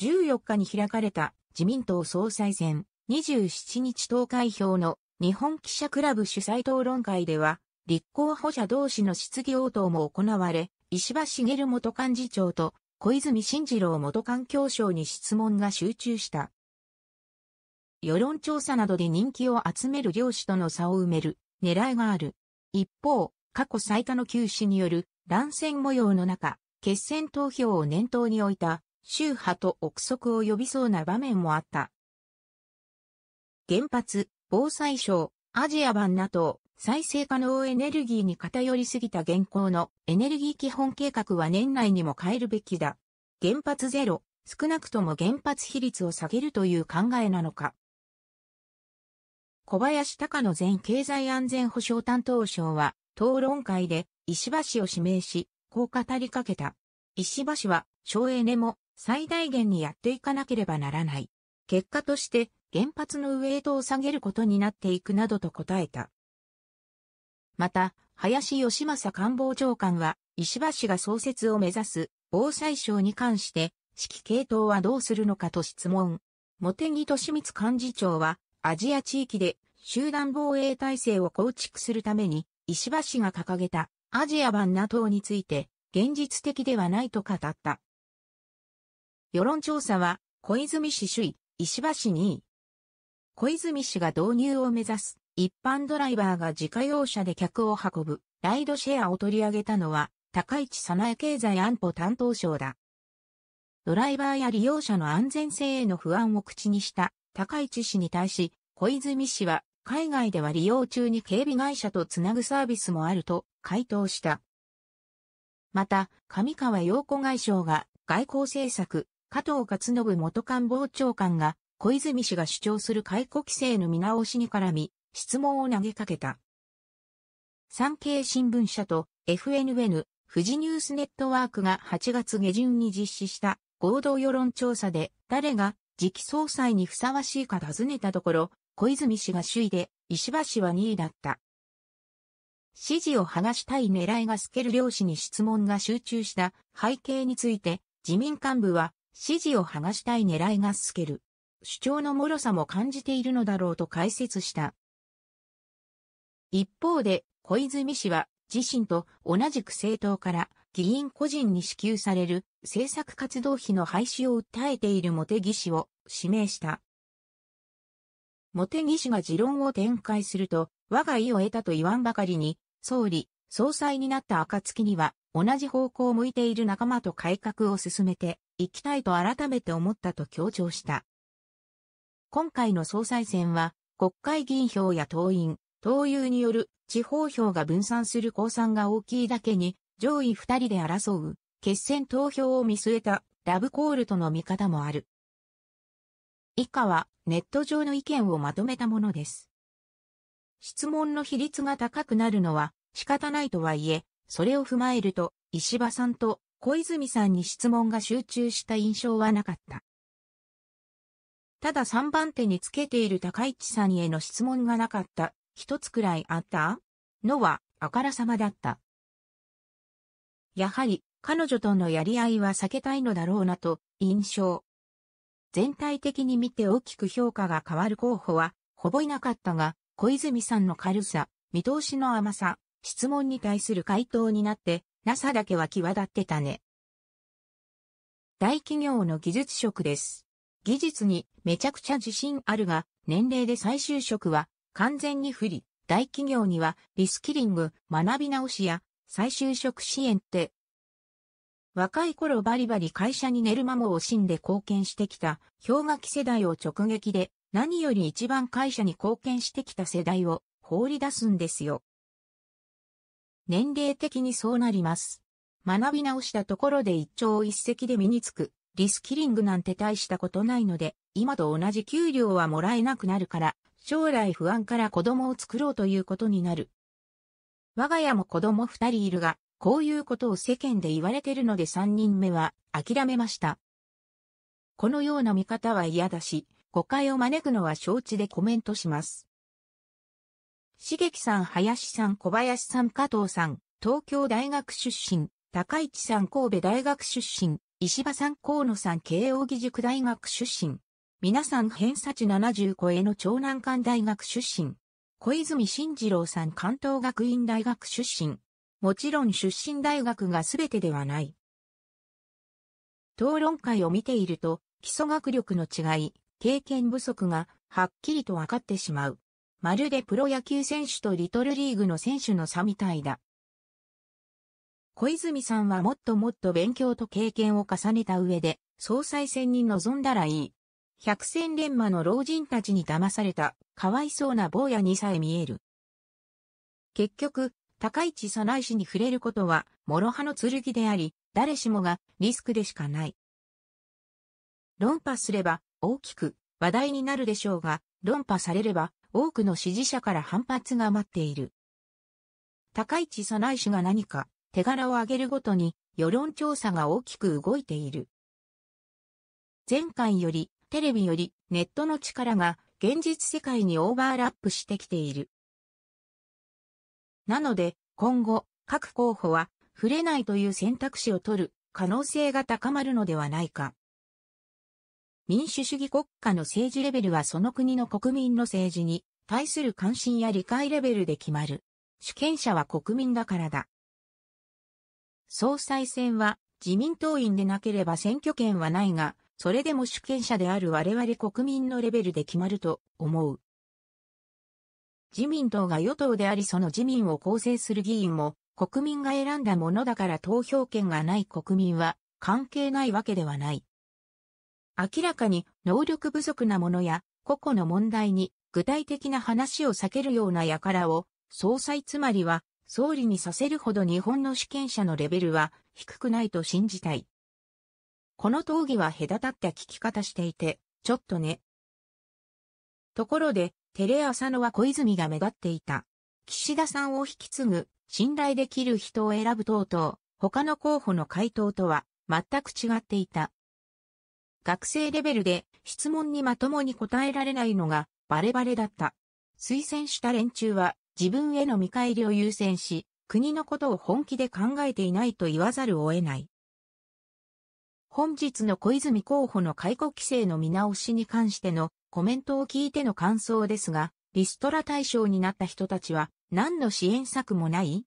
14日に開かれた自民党総裁選27日投開票の日本記者クラブ主催討論会では、立候補者同士の質疑応答も行われ、石破茂元幹事長と小泉進次郎元環境省に質問が集中した。世論調査などで人気を集める両氏との差を埋める狙いがある。一方、過去最多の休止による乱戦模様の中、決選投票を念頭に置いた宗派と憶測を呼びそうな場面もあった。原発、防災省、アジア版 NATO、再生可能エネルギーに偏りすぎた現行のエネルギー基本計画は年内にも変えるべきだ。原発ゼロ、少なくとも原発比率を下げるという考えなのか。小林隆の前経済安全保障担当省は、討論会で石破氏を指名し、こう語りかけた。石破氏は、省エネも最大限にやっていかなければならない。結果として原発のウエイトを下げることになっていくなどと答えた。また、林義正官房長官は、石破氏が創設を目指す防災省に関して、指揮系統はどうするのかと質問。茂木敏光幹事長は、アジア地域で集団防衛体制を構築するために、石破氏が掲げたアジア版 NATO について、現実的ではないと語った。世論調査は、小泉氏首位、石破氏2位。小泉氏が導入を目指す、一般ドライバーが自家用車で客を運ぶ、ライドシェアを取り上げたのは、高市早苗経済安保担当省だ。ドライバーや利用者の安全性への不安を口にした高市氏に対し、小泉氏は海外では利用中に警備会社とつなぐサービスもあると回答した。また、上川陽子外相が外交政策、加藤勝信元官房長官が、小泉氏が主張する解雇規制の見直しに絡み、質問を投げかけた。産経新聞社と FNN、富士ニュースネットワークが8月下旬に実施した合同世論調査で誰が次期総裁にふさわしいか尋ねたところ、小泉氏が首位で石破氏は2位だった。支持を剥がしたい狙いが透ける両氏に質問が集中した背景について自民幹部は支持を剥がしたい狙いが透ける。主張の脆さも感じているのだろうと解説した。一方で、小泉氏は自身と同じく政党から議員個人に支給される政策活動費の廃止を訴えている茂木氏を指名した。茂木氏が持論を展開すると、我が意を得たと言わんばかりに、総理、総裁になった暁には、同じ方向を向いている仲間と改革を進めていきたいと改めて思ったと強調した。今回の総裁選は、国会議員票や党員、党友による地方票が分散する公算が大きいだけに、上位二人で争う、決選投票を見据えたラブコールとの見方もある。以下はネット上の意見をまとめたものです。質問の比率が高くなるのは仕方ないとはいえ、それを踏まえると、石破さんと小泉さんに質問が集中した印象はなかった。ただ3番手につけている高市さんへの質問がなかった、一つくらいあったのは、あからさまだった。やはり、彼女とのやり合いは避けたいのだろうなと、印象。全体的に見て大きく評価が変わる候補は、ほぼいなかったが、小泉さんの軽さ、見通しの甘さ、質問に対する回答になって、NASA だけは際立ってたね。大企業の技術職です。技術にめちゃくちゃ自信あるが、年齢で再就職は完全に不利。大企業にはリスキリング、学び直しや再就職支援って。若い頃バリバリ会社に寝る間も惜しんで貢献してきた氷河期世代を直撃で何より一番会社に貢献してきた世代を放り出すんですよ。年齢的にそうなります。学び直したところで一朝一夕で身につく、リスキリングなんて大したことないので、今と同じ給料はもらえなくなるから、将来不安から子供を作ろうということになる。我が家も子供二人いるが、こういうことを世間で言われてるので三人目は諦めました。このような見方は嫌だし、誤解を招くのは承知でコメントします。茂木さん、林さん、小林さん、加藤さん、東京大学出身、高市さん、神戸大学出身、石破さん、河野さん、慶應義塾大学出身。皆さん偏差値70超えの長南館大学出身。小泉進次郎さん関東学院大学出身。もちろん出身大学が全てではない。討論会を見ていると、基礎学力の違い、経験不足がはっきりと分かってしまう。まるでプロ野球選手とリトルリーグの選手の差みたいだ。小泉さんはもっともっと勉強と経験を重ねた上で、総裁選に臨んだらいい。百戦錬磨の老人たちに騙された、かわいそうな坊やにさえ見える。結局、高市早苗氏に触れることは、諸刃の剣であり、誰しもがリスクでしかない。論破すれば、大きく話題になるでしょうが、論破されれば多くの支持者から反発が待っている。高市早苗氏が何か手柄を挙げるごとに世論調査が大きく動いている。前回より、テレビより、ネットの力が現実世界にオーバーラップしてきている。なので、今後、各候補は、触れないという選択肢を取る可能性が高まるのではないか。民主主義国家の政治レベルはその国の国民の政治に対する関心や理解レベルで決まる。主権者は国民だからだ。総裁選は自民党員でなければ選挙権はないが、それでも主権者である我々国民のレベルで決まると思う。自民党が与党でありその自民を構成する議員も国民が選んだものだから投票権がない国民は関係ないわけではない。明らかに能力不足なものや個々の問題に具体的な話を避けるような輩を総裁つまりは総理にさせるほど日本の主権者のレベルは低くないと信じたい。この討議は隔たった聞き方していて、ちょっとね。ところで、テレ朝のは小泉が目立っていた。岸田さんを引き継ぐ、信頼できる人を選ぶ等々、他の候補の回答とは全く違っていた。学生レベルで質問にまともに答えられないのがバレバレだった。推薦した連中は自分への見返りを優先し、国のことを本気で考えていないと言わざるを得ない。本日の小泉候補の解雇規制の見直しに関してのコメントを聞いての感想ですが、リストラ対象になった人たちは何の支援策もない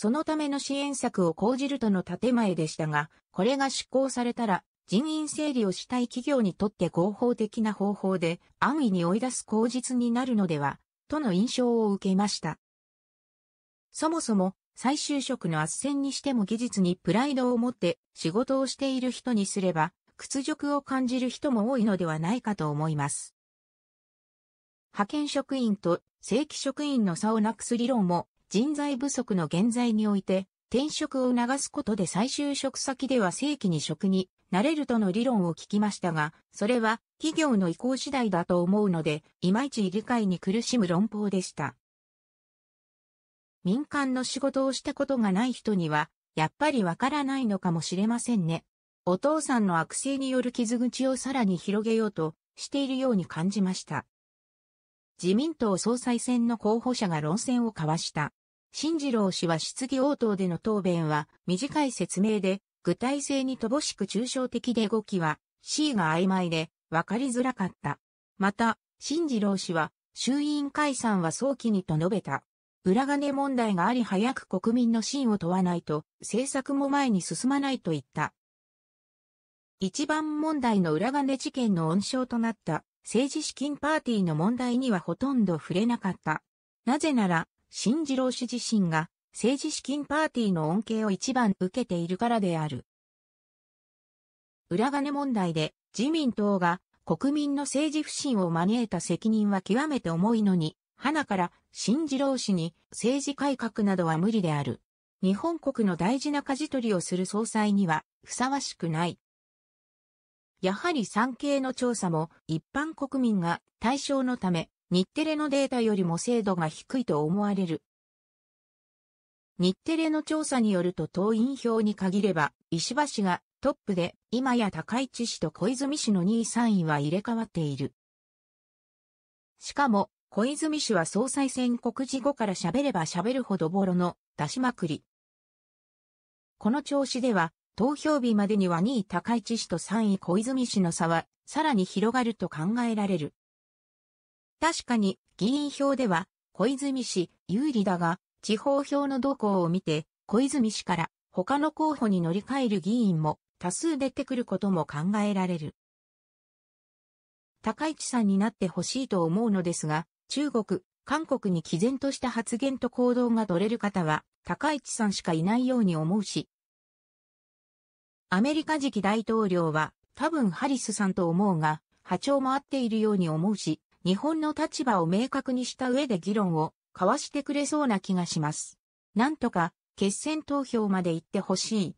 そのための支援策を講じるとの建前でしたが、これが執行されたら、人員整理をしたい企業にとって合法的な方法で安易に追い出す口実になるのでは、との印象を受けました。そもそも、再就職の斡旋にしても技術にプライドを持って仕事をしている人にすれば、屈辱を感じる人も多いのではないかと思います。派遣職員と正規職員の差をなくす理論も人材不足の現在において、転職を促すことで再就職先では正規に職になれるとの理論を聞きましたが、それは企業の意向次第だと思うので、いまいち理解に苦しむ論法でした。民間の仕事をしたことがない人には、やっぱりわからないのかもしれませんね。お父さんの悪性による傷口をさらに広げようとしているように感じました。自民党総裁選の候補者が論戦を交わした。新次郎氏は質疑応答での答弁は短い説明で、具体性に乏しく抽象的で動きは C が曖昧で分かりづらかった。また、新次郎氏は衆院解散は早期にと述べた。裏金問題があり早く国民の信を問わないと政策も前に進まないと言った。一番問題の裏金事件の温床となった政治資金パーティーの問題にはほとんど触れなかった。なぜなら新次郎氏自身が政治資金パーティーの恩恵を一番受けているからである。裏金問題で自民党が国民の政治不信を招いた責任は極めて重いのに、花から新次郎氏に政治改革などは無理である。日本国の大事な舵取りをする総裁にはふさわしくない。やはり産経の調査も一般国民が対象のため日テレのデータよりも精度が低いと思われる。日テレの調査によると党員票に限れば、石破氏がトップで、今や高市氏と小泉氏の2位3位は入れ替わっている。しかも、小泉氏は総裁選告示後から喋れば喋るほどボロの出しまくり。この調子では、投票日までには2位高市氏と3位小泉氏の差は、さらに広がると考えられる。確かに議員票では小泉氏有利だが、地方票の動向を見て、小泉氏から他の候補に乗り換える議員も多数出てくることも考えられる。高市さんになってほしいと思うのですが、中国、韓国に毅然とした発言と行動が取れる方は、高市さんしかいないように思うし。アメリカ次期大統領は、多分ハリスさんと思うが、波長も合っているように思うし、日本の立場を明確にした上で議論を交わしてくれそうな気がします。なんとか決選投票まで行ってほしい。